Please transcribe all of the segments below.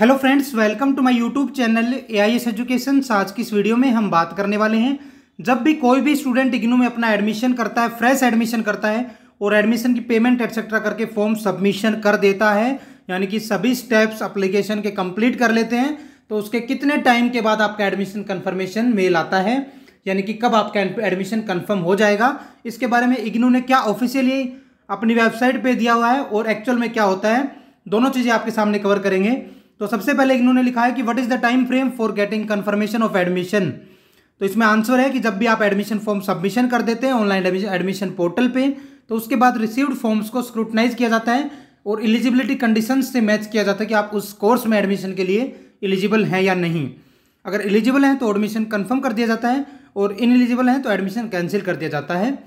hello friends welcome to my YouTube channel AIS education आज की इस वीडियो में हम बात करने वाले हैं जब भी कोई भी स्टूडेंट इग्नू में अपना एडमिशन करता है फ्रेश एडमिशन करता है और एडमिशन की पेमेंट एक्सेट्रा करके फॉर्म सबमिशन कर देता है यानी कि सभी स्टेप्स अप्लीकेशन के कंप्लीट कर लेते हैं तो उसके कितने टाइम के बाद आपका एडमिशन कन्फर्मेशन मेल आता है यानी कि कब आपका एडमिशन कन्फर्म हो जाएगा इसके बारे में इग्नू ने क्या ऑफिशियली अपनी वेबसाइट पर दिया हुआ है और एक्चुअल में क्या होता है दोनों चीज़ें आपके सामने कवर करेंगे तो सबसे पहले इन्होंने लिखा है कि what is the time frame for getting confirmation of admission तो इसमें आंसर है कि जब भी आप एडमिशन फॉर्म सबमिशन कर देते हैं ऑनलाइन एडमिशन पोर्टल पे तो उसके बाद रिसीव्ड फॉर्म्स को स्क्रूटनाइज किया जाता है और एलिजिबिलिटी कंडीशन से मैच किया जाता है कि आप उस कोर्स में एडमिशन के लिए एलिजिबल हैं या नहीं अगर एलिजिबल हैं तो एडमिशन कन्फर्म कर दिया जाता है और इन एलिजिबल हैं तो एडमिशन कैंसिल कर दिया जाता है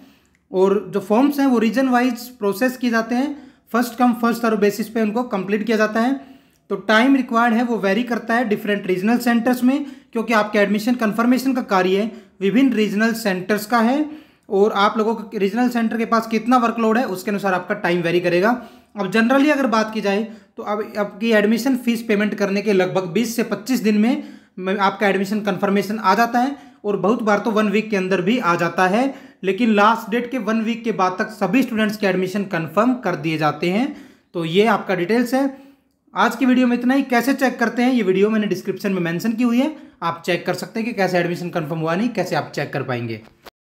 और जो फॉर्म्स हैं वो रीजन वाइज प्रोसेस किए जाते हैं फर्स्ट कम फर्स्ट और बेसिस पे उनको कंप्लीट किया जाता है तो टाइम रिक्वायर्ड है वो वेरी करता है डिफरेंट रीजनल सेंटर्स में क्योंकि आपके एडमिशन कन्फर्मेशन का कार्य विभिन्न रीजनल सेंटर्स का है और आप लोगों के रीजनल सेंटर के पास कितना वर्कलोड है उसके अनुसार आपका टाइम वेरी करेगा अब जनरली अगर बात की जाए तो अब आपकी एडमिशन फीस पेमेंट करने के लगभग 20 से 25 दिन में आपका एडमिशन कन्फर्मेशन आ जाता है और बहुत बार तो वन वीक के अंदर भी आ जाता है लेकिन लास्ट डेट के वन वीक के बाद तक सभी स्टूडेंट्स के एडमिशन कन्फर्म कर दिए जाते हैं तो ये आपका डिटेल्स है आज की वीडियो में इतना ही कैसे चेक करते हैं ये वीडियो मैंने डिस्क्रिप्शन में मेंशन की हुई है आप चेक कर सकते हैं कि कैसे एडमिशन कंफर्म हुआ नहीं कैसे आप चेक कर पाएंगे